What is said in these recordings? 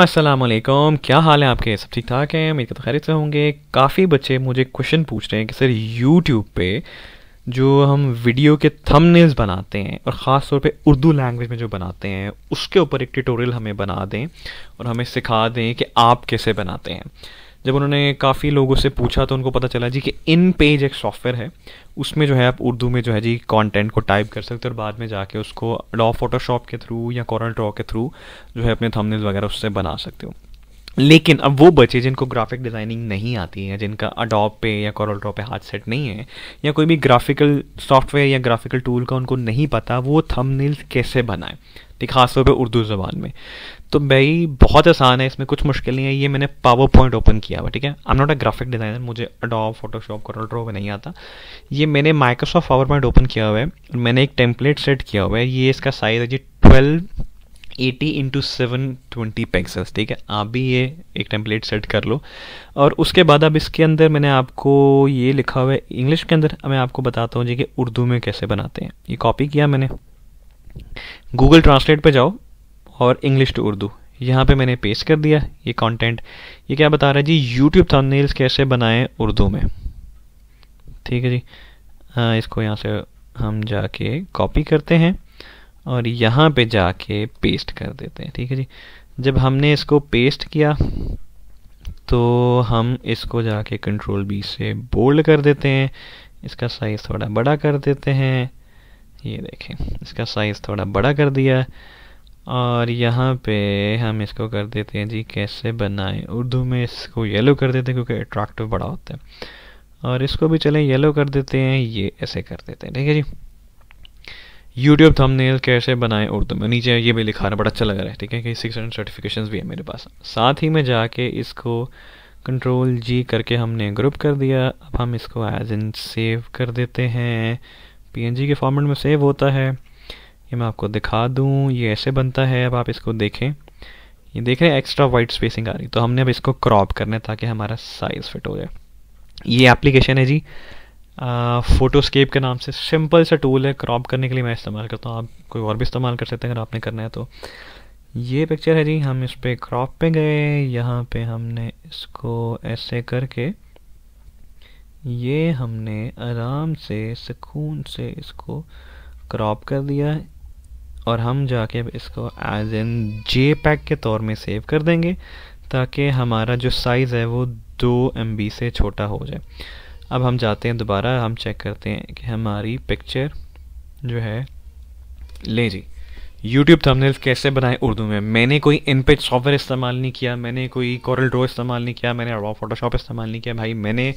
असलम क्या हाल है आपके सब ठीक ठाक हैं मेरे तो खैरियत से होंगे काफ़ी बच्चे मुझे क्वेश्चन पूछ रहे हैं कि सर यूट्यूब पे जो हम वीडियो के थंबनेल्स बनाते हैं और ख़ास तौर पे उर्दू लैंग्वेज में जो बनाते हैं उसके ऊपर एक ट्यूटोरियल हमें बना दें और हमें सिखा दें कि आप कैसे बनाते हैं जब उन्होंने काफ़ी लोगों से पूछा तो उनको पता चला जी कि इन पेज एक सॉफ्टवेयर है उसमें जो है आप उर्दू में जो है जी कंटेंट को टाइप कर सकते हो और बाद में जाके उसको डॉ फोटोशॉप के थ्रू या कॉरल ड्रॉ के थ्रू जो है अपने थंबनेल्स वगैरह उससे बना सकते हो लेकिन अब वो बच्चे जिनको ग्राफिक डिज़ाइनिंग नहीं आती है जिनका अडॉप पे या कॉरल ड्रॉ पे हाथ सेट नहीं है या कोई भी ग्राफिकल सॉफ्टवेयर या ग्राफिकल टूल का उनको नहीं पता वो थंबनेल्स कैसे बनाएं ठीक खासतौर पर उर्दू ज़बान में तो भाई बहुत आसान है इसमें कुछ मुश्किल नहीं है ये मैंने पावर पॉइंट ओपन किया हुआ ठीक है I am not a graphic designer मुझे अडॉप फोटोशॉप कॉरल ड्रॉ नहीं आता ये मैंने माइक्रोसॉफ्ट पावर पॉइंट ओपन किया हुआ है मैंने एक टेम्पलेट सेट किया हुआ है ये इसका साइज़ है जी twelve eighty into seven twenty pixels ठीक है आप भी ये एक टेम्पलेट सेट कर लो और उसके बाद अब इसके अंदर मैंने आपको ये लिखा हुआ है इंग्लिश के अंदर मैं आपको बताता हूँ जी कि उर्दू में कैसे बनाते हैं ये कॉपी किया मैंने गूगल ट्रांसलेट पे जाओ और इंग्लिश टू उर्दू यहाँ पे मैंने पेश कर दिया ये कंटेंट ये क्या बता रहा है जी यूट्यूब थंबनेल्स कैसे बनाएं उर्दू में ठीक है जी आ, इसको यहाँ से हम जाके कॉपी करते हैं और यहाँ पे जाके पेस्ट कर देते हैं ठीक है जी जब हमने इसको पेस्ट किया तो हम इसको जाके कंट्रोल बी से बोल्ड कर देते हैं इसका साइज़ थोड़ा बड़ा कर देते हैं ये देखें इसका साइज़ थोड़ा बड़ा कर दिया और यहाँ पे हम इसको कर देते हैं जी कैसे बनाएं उर्दू में इसको येलो कर देते हैं क्योंकि अट्रैक्टिव बड़ा होता है और इसको भी चलें येलो कर देते हैं ये ऐसे कर देते हैं ठीक है जी यूट्यूब थंबनेल कैसे बनाएं उर्दू में नीचे ये भी लिखा रहा बड़ा अच्छा लग रहा है ठीक है कि सिक्स हंड्रेड सर्टिफिकेशन भी है मेरे पास साथ ही में जाके इसको कंट्रोल जी करके हमने ग्रुप कर दिया अब हम इसको एज इन सेव कर देते हैं पीएनजी के फॉर्मेट में सेव होता है ये मैं आपको दिखा दूँ ये ऐसे बनता है अब आप इसको देखें ये देख रहे हैं एक्स्ट्रा वाइट स्पेसिंग आ रही तो हमने अब इसको क्रॉप करना है ताकि हमारा साइज़ फिट हो जाए ये एप्लीकेशन है जी फ़ोटोस्केप के नाम से सिंपल सा टूल है क्रॉप करने के लिए मैं इस्तेमाल करता हूँ आप कोई और भी इस्तेमाल कर सकते हैं अगर आपने करना है तो ये पिक्चर है जी हम इस पर क्रॉप पे गए यहाँ पे हमने इसको ऐसे करके ये हमने आराम से सुकून से इसको क्रॉप कर दिया और हम जाके इसको एज एन जे पैक के तौर में सेव कर देंगे ताकि हमारा जो साइज़ है वो दो एम से छोटा हो जाए अब हम जाते हैं दोबारा हम चेक करते हैं कि हमारी पिक्चर जो है ले जी यूट्यूब थंबनेल्स कैसे बनाएं उर्दू में मैंने कोई इनपेज सॉफ्टवेयर इस्तेमाल नहीं किया मैंने कोई कॉरल ड्रो इस्तेमाल नहीं किया मैंने अडोब फोटोशॉप इस्तेमाल नहीं किया भाई मैंने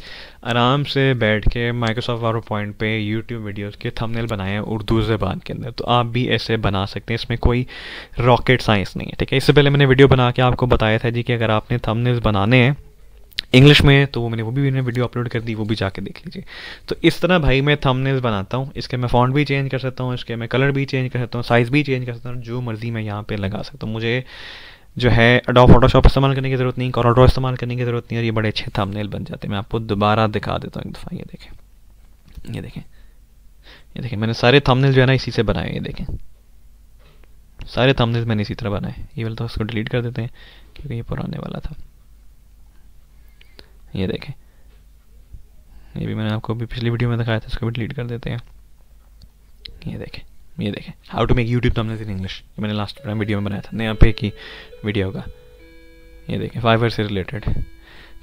आराम से बैठ के माइक्रोसॉफ्ट वारो पॉइंट पे यूट्यूब वीडियोस के थंबनेल बनाए हैं उर्दू ज़बान के अंदर तो आप भी ऐसे बना सकते हैं इसमें कोई रॉकेट साइंस नहीं है ठीक है इससे पहले मैंने वीडियो बना के आपको बताया था जी कि अगर आपने थमनेल्स बनाने हैं इंग्लिश में तो वो मैंने वो भी मैंने वीडियो अपलोड कर दी वो भी जाके देख लीजिए तो इस तरह भाई मैं थंबनेल्स बनाता हूँ इसके मैं फॉन्ट भी चेंज कर सकता हूँ इसके मैं कलर भी चेंज कर सकता हूँ साइज़ भी चेंज कर सकता हूँ जो मर्ज़ी मैं यहाँ पे लगा सकता हूँ मुझे जो है अडो फोटोशॉप इस्तेमाल करने की ज़रूरत नहीं कॉलोड्रॉ इस्तेमाल करने की ज़रूरत नहीं और ये बड़े अच्छे थंबनेल बन जाते हैं मैं आपको दोबारा दिखा देता हूँ एक दफ़ा ये देखें ये देखें ये देखें मैंने सारे थंबनेल जो है ना इसी से बनाए ये देखें सारे थंबनेल मैंने इसी तरह बनाए ये वाला तो उसको डिलीट कर देते हैं क्योंकि ये पुराने वाला था ये देखें ये भी मैंने आपको अभी पिछली वीडियो में दिखाया था इसको भी डिलीट कर देते हैं ये देखें ये देखें how to make YouTube thumbnails in English ये मैंने लास्ट टाइम वीडियो में बनाया था नया पे की वीडियो का ये देखें फाइवर से रिलेटेड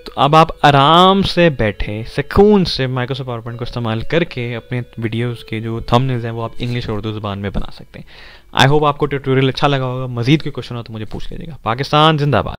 तो अब आप आराम से बैठे सुकून से माइक्रोसॉफ्ट पावर पॉइंट को इस्तेमाल करके अपने वीडियोस के जो थंबनेल्स हैं वो आप इंग्लिश और उर्दू ज़बान में बना सकते हैं आई होप आपको ट्यूटोरियल अच्छा लगा होगा मजीद के क्वेश्चन हो तो मुझे पूछ लीजिएगा पाकिस्तान जिंदाबाद